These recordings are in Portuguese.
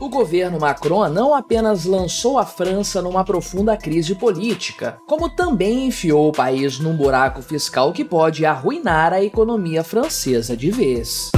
O governo Macron não apenas lançou a França numa profunda crise política, como também enfiou o país num buraco fiscal que pode arruinar a economia francesa de vez.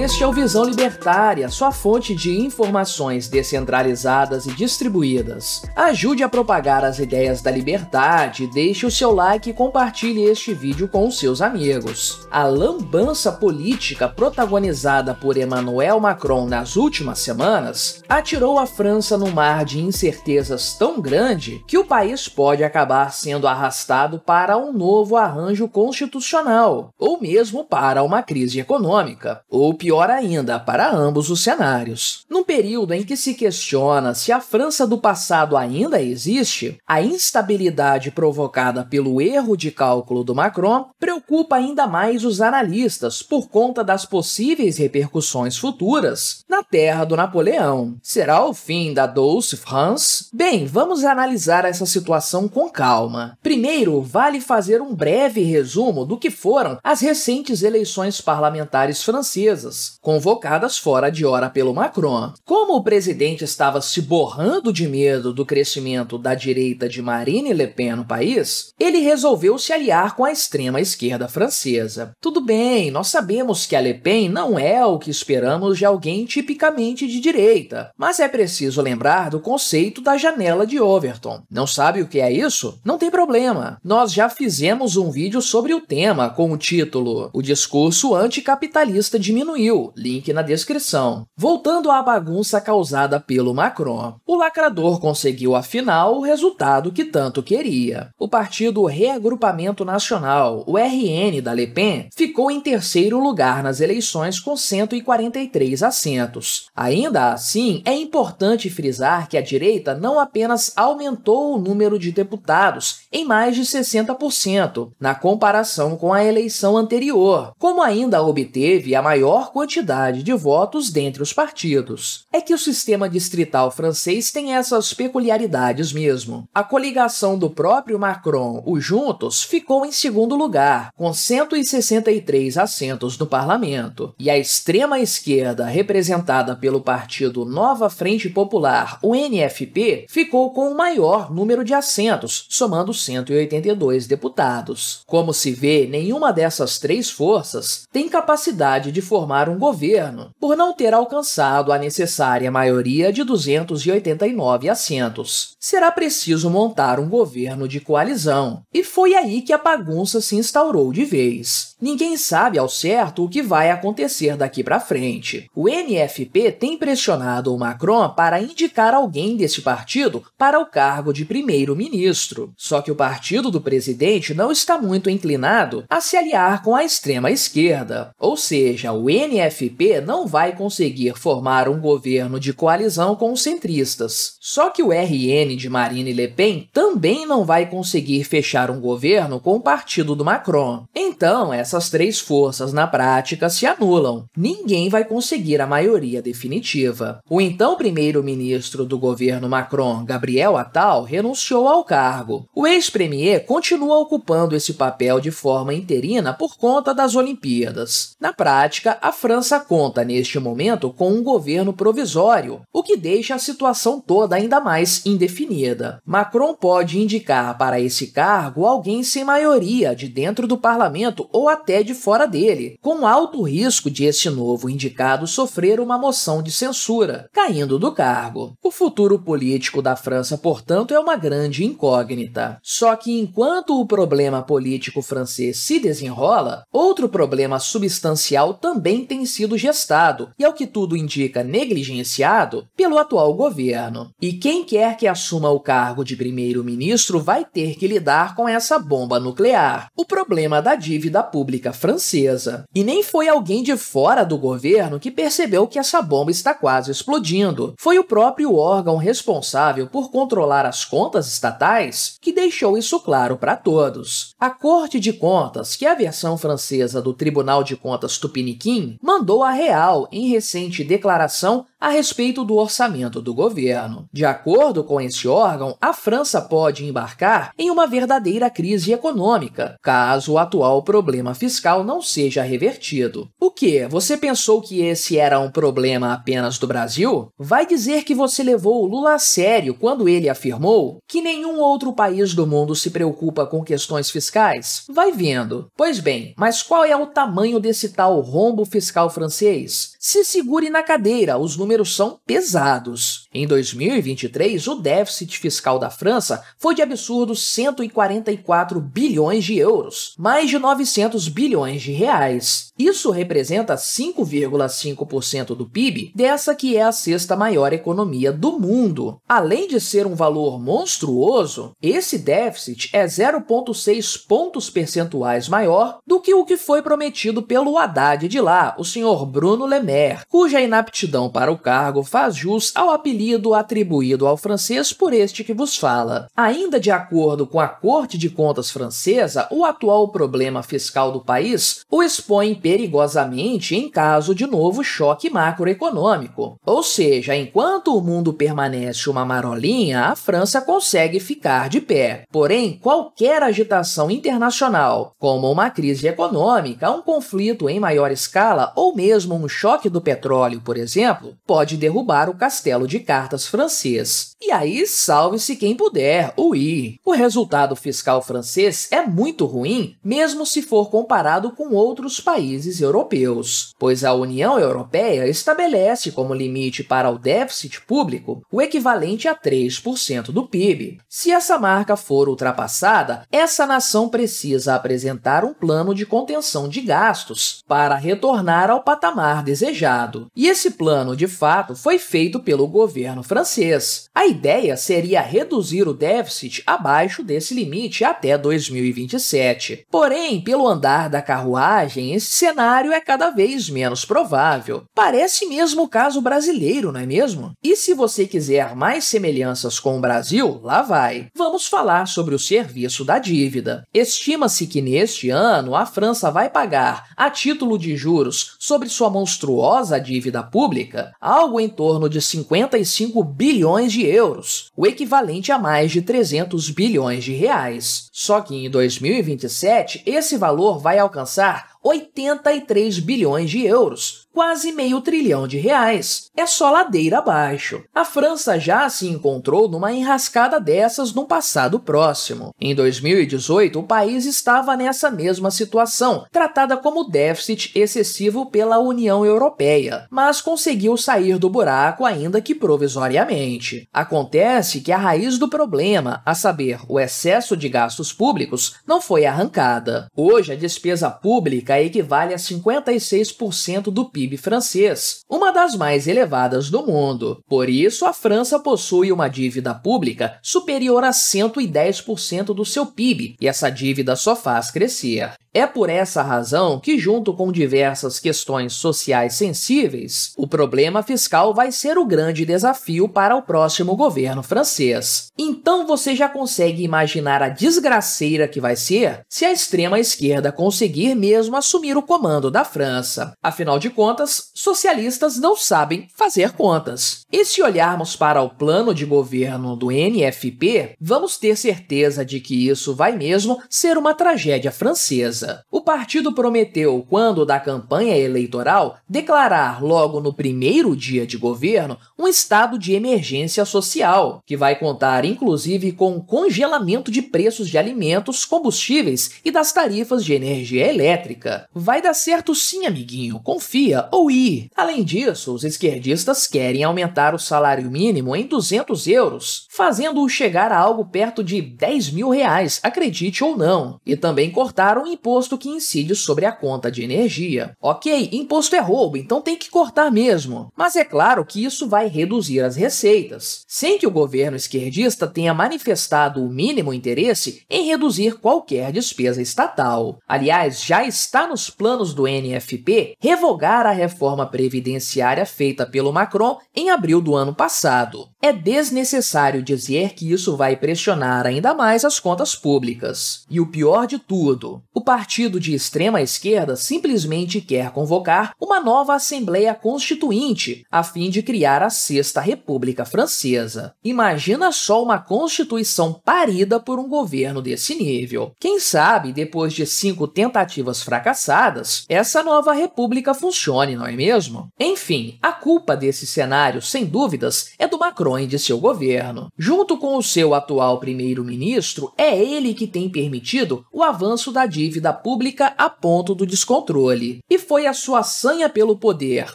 Este é o Visão Libertária, sua fonte de informações descentralizadas e distribuídas. Ajude a propagar as ideias da liberdade, deixe o seu like e compartilhe este vídeo com seus amigos. A lambança política protagonizada por Emmanuel Macron nas últimas semanas atirou a França no mar de incertezas tão grande que o país pode acabar sendo arrastado para um novo arranjo constitucional, ou mesmo para uma crise econômica, ou pior pior ainda para ambos os cenários. Num período em que se questiona se a França do passado ainda existe, a instabilidade provocada pelo erro de cálculo do Macron preocupa ainda mais os analistas por conta das possíveis repercussões futuras na terra do Napoleão. Será o fim da Douce France? Bem, vamos analisar essa situação com calma. Primeiro, vale fazer um breve resumo do que foram as recentes eleições parlamentares francesas empresas, convocadas fora de hora pelo Macron. Como o presidente estava se borrando de medo do crescimento da direita de Marine Le Pen no país, ele resolveu se aliar com a extrema esquerda francesa. Tudo bem, nós sabemos que a Le Pen não é o que esperamos de alguém tipicamente de direita, mas é preciso lembrar do conceito da janela de Overton. Não sabe o que é isso? Não tem problema. Nós já fizemos um vídeo sobre o tema com o título O Discurso Anticapitalista diminuiu Will, link na descrição. Voltando à bagunça causada pelo Macron, o lacrador conseguiu afinal o resultado que tanto queria. O partido Reagrupamento Nacional, o RN da Le Pen, ficou em terceiro lugar nas eleições com 143 assentos. Ainda assim, é importante frisar que a direita não apenas aumentou o número de deputados em mais de 60% na comparação com a eleição anterior, como ainda obteve a maior quantidade de votos dentre os partidos. É que o sistema distrital francês tem essas peculiaridades mesmo. A coligação do próprio Macron, o Juntos, ficou em segundo lugar, com 163 assentos no parlamento, e a extrema-esquerda, representada pelo partido Nova Frente Popular, o NFP, ficou com o maior número de assentos, somando 182 deputados. Como se vê, nenhuma dessas três forças tem capacidade de formar formar um governo, por não ter alcançado a necessária maioria de 289 assentos. Será preciso montar um governo de coalizão. E foi aí que a bagunça se instaurou de vez. Ninguém sabe ao certo o que vai acontecer daqui para frente. O NFP tem pressionado o Macron para indicar alguém desse partido para o cargo de primeiro-ministro. Só que o partido do presidente não está muito inclinado a se aliar com a extrema esquerda. Ou seja, o NFP não vai conseguir formar um governo de coalizão com os centristas. Só que o RN de Marine Le Pen também não vai conseguir fechar um governo com o partido do Macron. Então, essas três forças na prática se anulam. Ninguém vai conseguir a maioria definitiva. O então primeiro-ministro do governo Macron, Gabriel Attal, renunciou ao cargo. O ex-premier continua ocupando esse papel de forma interina por conta das Olimpíadas. Na prática, a França conta neste momento com um governo provisório, o que deixa a situação toda ainda mais indefinida. Macron pode indicar para esse cargo alguém sem maioria de dentro do parlamento ou até de fora dele, com alto risco de esse novo indicado sofrer uma moção de censura, caindo do cargo. O futuro político da França, portanto, é uma grande incógnita. Só que enquanto o problema político francês se desenrola, outro problema substancial também tem sido gestado e, ao que tudo indica, negligenciado pelo atual governo. E quem quer que assuma o cargo de primeiro-ministro vai ter que lidar com essa bomba nuclear, o problema da dívida pública francesa. E nem foi alguém de fora do governo que percebeu que essa bomba está quase explodindo. Foi o próprio órgão responsável por controlar as contas estatais que deixou isso claro para todos. A Corte de Contas, que é a versão francesa do Tribunal de Contas Tupiniquim, mandou a real em recente declaração a respeito do orçamento do governo. De acordo com esse órgão, a França pode embarcar em uma verdadeira crise econômica, caso o atual problema fiscal não seja revertido. O que? Você pensou que esse era um problema apenas do Brasil? Vai dizer que você levou o Lula a sério quando ele afirmou que nenhum outro país do mundo se preocupa com questões fiscais? Vai vendo. Pois bem, mas qual é o tamanho desse tal rombo fiscal francês? Se segure na cadeira, os números números são pesados. Em 2023, o déficit fiscal da França foi de absurdos 144 bilhões de euros, mais de 900 bilhões de reais. Isso representa 5,5% do PIB dessa que é a sexta maior economia do mundo. Além de ser um valor monstruoso, esse déficit é 0,6 pontos percentuais maior do que o que foi prometido pelo Haddad de lá, o senhor Bruno Le Maire, cuja inaptidão para o cargo faz jus ao apelido atribuído ao francês por este que vos fala. Ainda de acordo com a Corte de Contas francesa, o atual problema fiscal do país o expõe perigosamente em caso de novo choque macroeconômico. Ou seja, enquanto o mundo permanece uma marolinha, a França consegue ficar de pé. Porém, qualquer agitação internacional, como uma crise econômica, um conflito em maior escala ou mesmo um choque do petróleo, por exemplo, pode derrubar o castelo de cartas francês. E aí salve-se quem puder, ui! O resultado fiscal francês é muito ruim, mesmo se for comparado com outros países europeus, pois a União Europeia estabelece como limite para o déficit público o equivalente a 3% do PIB. Se essa marca for ultrapassada, essa nação precisa apresentar um plano de contenção de gastos para retornar ao patamar desejado. E esse plano de fato, foi feito pelo governo francês. A ideia seria reduzir o déficit abaixo desse limite até 2027. Porém, pelo andar da carruagem, esse cenário é cada vez menos provável. Parece mesmo o caso brasileiro, não é mesmo? E se você quiser mais semelhanças com o Brasil, lá vai. Vamos falar sobre o serviço da dívida. Estima-se que neste ano a França vai pagar, a título de juros, sobre sua monstruosa dívida pública, algo em torno de 55 bilhões de euros, o equivalente a mais de 300 bilhões de reais. Só que em 2027, esse valor vai alcançar 83 bilhões de euros, quase meio trilhão de reais. É só ladeira abaixo. A França já se encontrou numa enrascada dessas no passado próximo. Em 2018, o país estava nessa mesma situação, tratada como déficit excessivo pela União Europeia, mas conseguiu sair do buraco ainda que provisoriamente. Acontece que a raiz do problema, a saber, o excesso de gastos públicos, não foi arrancada. Hoje a despesa pública pública equivale a 56% do PIB francês, uma das mais elevadas do mundo. Por isso, a França possui uma dívida pública superior a 110% do seu PIB, e essa dívida só faz crescer. É por essa razão que, junto com diversas questões sociais sensíveis, o problema fiscal vai ser o grande desafio para o próximo governo francês. Então você já consegue imaginar a desgraceira que vai ser se a extrema-esquerda conseguir mesmo assumir o comando da França. Afinal de contas, socialistas não sabem fazer contas. E se olharmos para o plano de governo do NFP, vamos ter certeza de que isso vai mesmo ser uma tragédia francesa. O partido prometeu, quando da campanha eleitoral, declarar logo no primeiro dia de governo um estado de emergência social, que vai contar inclusive com congelamento de preços de alimentos, combustíveis e das tarifas de energia elétrica. Vai dar certo sim, amiguinho, confia ou ir. Além disso, os esquerdistas querem aumentar o salário mínimo em 200 euros, fazendo-o chegar a algo perto de 10 mil reais, acredite ou não, e também cortar o imposto imposto que incide sobre a conta de energia. Ok, imposto é roubo, então tem que cortar mesmo. Mas é claro que isso vai reduzir as receitas, sem que o governo esquerdista tenha manifestado o mínimo interesse em reduzir qualquer despesa estatal. Aliás, já está nos planos do NFP revogar a reforma previdenciária feita pelo Macron em abril do ano passado. É desnecessário dizer que isso vai pressionar ainda mais as contas públicas. E o pior de tudo, o partido de extrema esquerda simplesmente quer convocar uma nova Assembleia Constituinte, a fim de criar a Sexta República Francesa. Imagina só uma Constituição parida por um governo desse nível. Quem sabe, depois de cinco tentativas fracassadas, essa nova república funcione, não é mesmo? Enfim, a culpa desse cenário, sem dúvidas, é do Macron e de seu governo. Junto com o seu atual primeiro-ministro, é ele que tem permitido o avanço da dívida pública a ponto do descontrole. E foi a sua sanha pelo poder,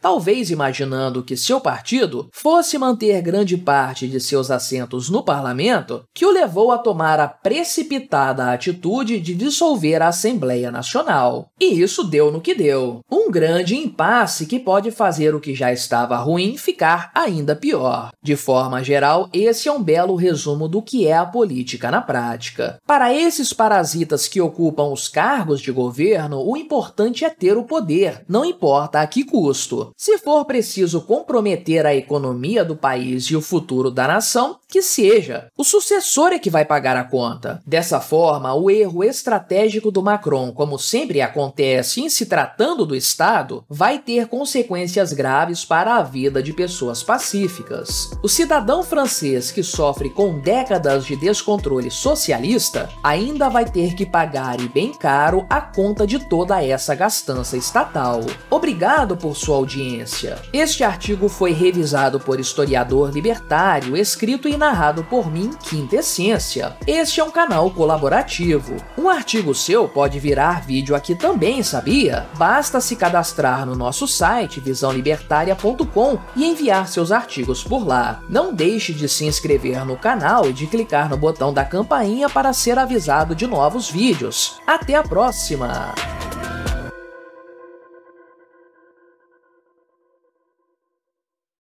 talvez imaginando que seu partido fosse manter grande parte de seus assentos no parlamento, que o levou a tomar a precipitada atitude de dissolver a Assembleia Nacional. E isso deu no que deu. Um grande impasse que pode fazer o que já estava ruim ficar ainda pior. De forma geral, esse é um belo resumo do que é a política na prática. Para esses parasitas que ocupam os cargos cargos de governo, o importante é ter o poder, não importa a que custo. Se for preciso comprometer a economia do país e o futuro da nação, que seja. O sucessor é que vai pagar a conta. Dessa forma, o erro estratégico do Macron, como sempre acontece em se tratando do Estado, vai ter consequências graves para a vida de pessoas pacíficas. O cidadão francês que sofre com décadas de descontrole socialista ainda vai ter que pagar e bem caro claro, a conta de toda essa gastança estatal. Obrigado por sua audiência. Este artigo foi revisado por historiador libertário, escrito e narrado por mim, Quinta Essência. Este é um canal colaborativo. Um artigo seu pode virar vídeo aqui também, sabia? Basta se cadastrar no nosso site visãolibertaria.com e enviar seus artigos por lá. Não deixe de se inscrever no canal e de clicar no botão da campainha para ser avisado de novos vídeos. Até a próxima!